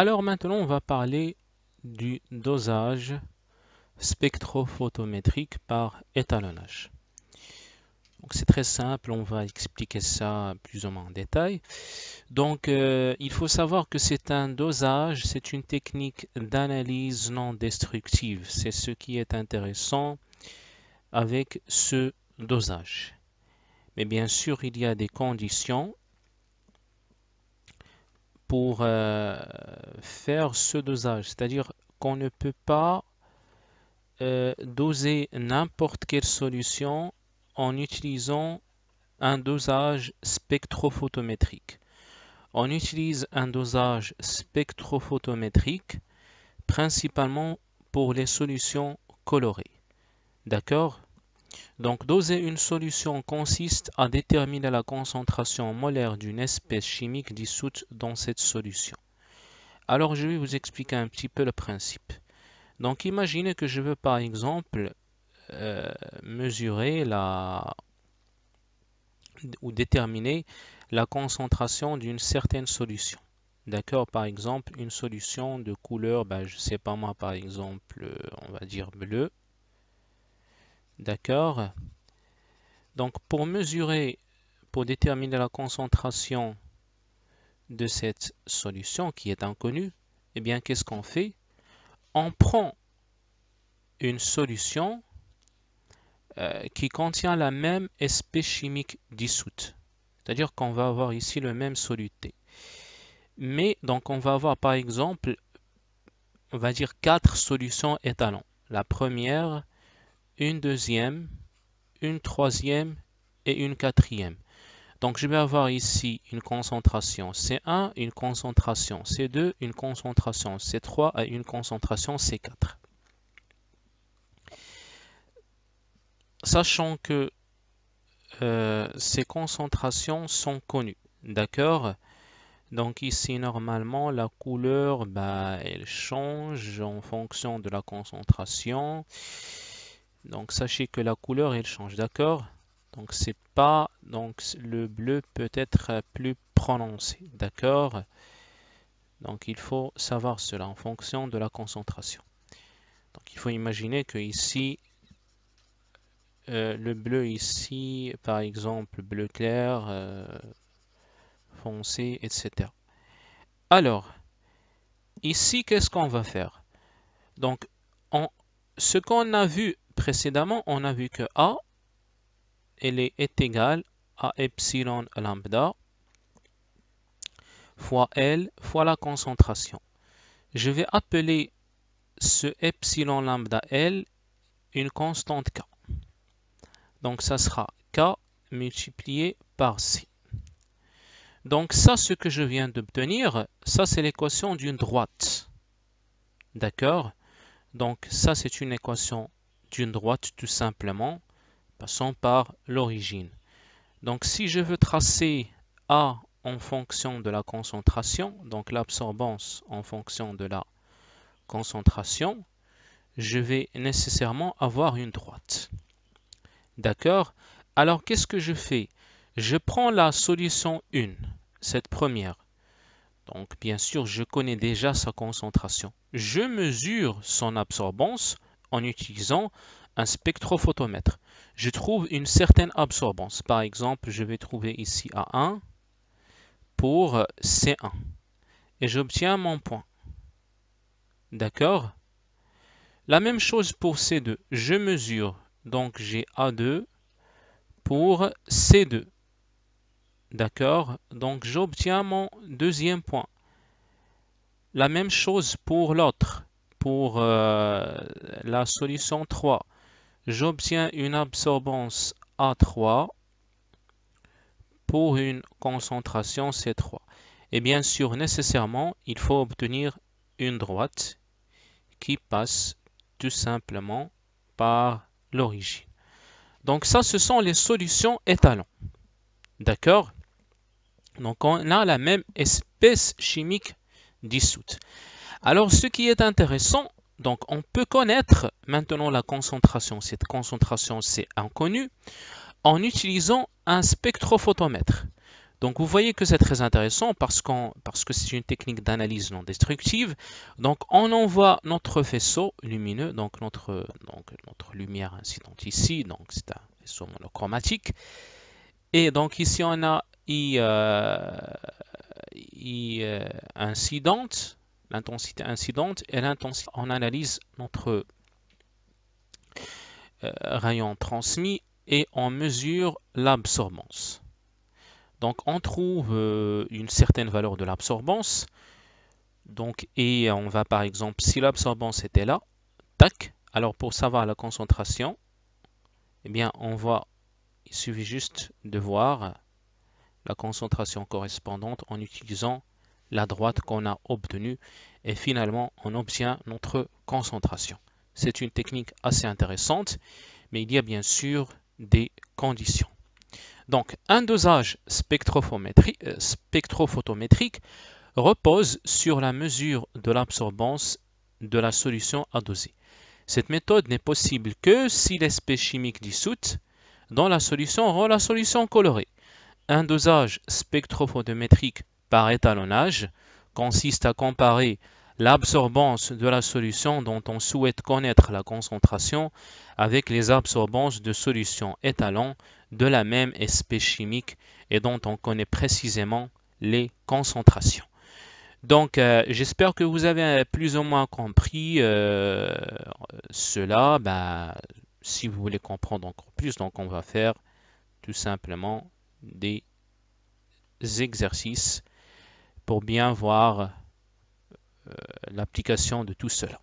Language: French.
Alors maintenant, on va parler du dosage spectrophotométrique par étalonnage. c'est très simple, on va expliquer ça plus ou moins en détail. Donc euh, il faut savoir que c'est un dosage, c'est une technique d'analyse non destructive. C'est ce qui est intéressant avec ce dosage. Mais bien sûr, il y a des conditions pour euh, faire ce dosage. C'est-à-dire qu'on ne peut pas euh, doser n'importe quelle solution en utilisant un dosage spectrophotométrique. On utilise un dosage spectrophotométrique principalement pour les solutions colorées. D'accord donc doser une solution consiste à déterminer la concentration molaire d'une espèce chimique dissoute dans cette solution. Alors je vais vous expliquer un petit peu le principe. Donc imaginez que je veux par exemple euh, mesurer la ou déterminer la concentration d'une certaine solution. D'accord Par exemple, une solution de couleur, je ben, je sais pas moi, par exemple, euh, on va dire bleu. D'accord Donc pour mesurer, pour déterminer la concentration de cette solution qui est inconnue, eh bien qu'est-ce qu'on fait On prend une solution euh, qui contient la même espèce chimique dissoute. C'est-à-dire qu'on va avoir ici le même soluté. Mais donc on va avoir par exemple, on va dire quatre solutions étalons. La première, une deuxième, une troisième et une quatrième. Donc, je vais avoir ici une concentration C1, une concentration C2, une concentration C3 et une concentration C4. Sachant que euh, ces concentrations sont connues, d'accord donc ici, normalement, la couleur, bah, elle change en fonction de la concentration. Donc sachez que la couleur elle change, d'accord Donc c'est pas donc le bleu peut être plus prononcé, d'accord Donc il faut savoir cela en fonction de la concentration. Donc il faut imaginer que ici euh, le bleu ici par exemple bleu clair euh, foncé etc alors ici qu'est ce qu'on va faire donc ce qu'on a vu Précédemment, on a vu que A elle est égale à epsilon lambda fois L fois la concentration. Je vais appeler ce epsilon lambda L une constante K. Donc ça sera K multiplié par C. Donc ça, ce que je viens d'obtenir, ça c'est l'équation d'une droite. D'accord Donc ça c'est une équation une droite tout simplement, passant par l'origine. Donc si je veux tracer A en fonction de la concentration, donc l'absorbance en fonction de la concentration, je vais nécessairement avoir une droite. D'accord Alors qu'est-ce que je fais Je prends la solution 1, cette première. Donc bien sûr, je connais déjà sa concentration. Je mesure son absorbance en utilisant un spectrophotomètre. Je trouve une certaine absorbance. Par exemple, je vais trouver ici A1 pour euh, C1. Et j'obtiens mon point. D'accord La même chose pour C2. Je mesure. Donc j'ai A2 pour C2. D'accord Donc j'obtiens mon deuxième point. La même chose pour l'autre pour euh, la solution 3. J'obtiens une absorbance A3 pour une concentration C3. Et bien sûr, nécessairement, il faut obtenir une droite qui passe tout simplement par l'origine. Donc ça, ce sont les solutions étalons. D'accord Donc on a la même espèce chimique dissoute. Alors, ce qui est intéressant, donc on peut connaître maintenant la concentration. Cette concentration, c'est inconnu en utilisant un spectrophotomètre. Donc vous voyez que c'est très intéressant parce, parce que c'est une technique d'analyse non destructive. Donc on envoie notre faisceau lumineux, donc notre, lumière incidente ici, donc c'est un faisceau monochromatique. Et donc ici on a I, euh, euh, incidente, l'intensité incidente et l'intensité. On analyse notre euh, rayon transmis et on mesure l'absorbance. Donc on trouve euh, une certaine valeur de l'absorbance. Donc et on va par exemple si l'absorbance était là, tac. Alors pour savoir la concentration, eh bien on voit, il suffit juste de voir la concentration correspondante en utilisant la droite qu'on a obtenue et finalement on obtient notre concentration. C'est une technique assez intéressante, mais il y a bien sûr des conditions. Donc un dosage euh, spectrophotométrique repose sur la mesure de l'absorbance de la solution à doser. Cette méthode n'est possible que si l'espèce chimique dissoute dans la solution rend la solution colorée. Un dosage spectrophotométrique par étalonnage consiste à comparer l'absorbance de la solution dont on souhaite connaître la concentration avec les absorbances de solutions étalons de la même espèce chimique et dont on connaît précisément les concentrations. Donc, euh, j'espère que vous avez euh, plus ou moins compris euh, cela. Bah, si vous voulez comprendre encore plus, donc on va faire tout simplement des exercices pour bien voir euh, l'application de tout cela.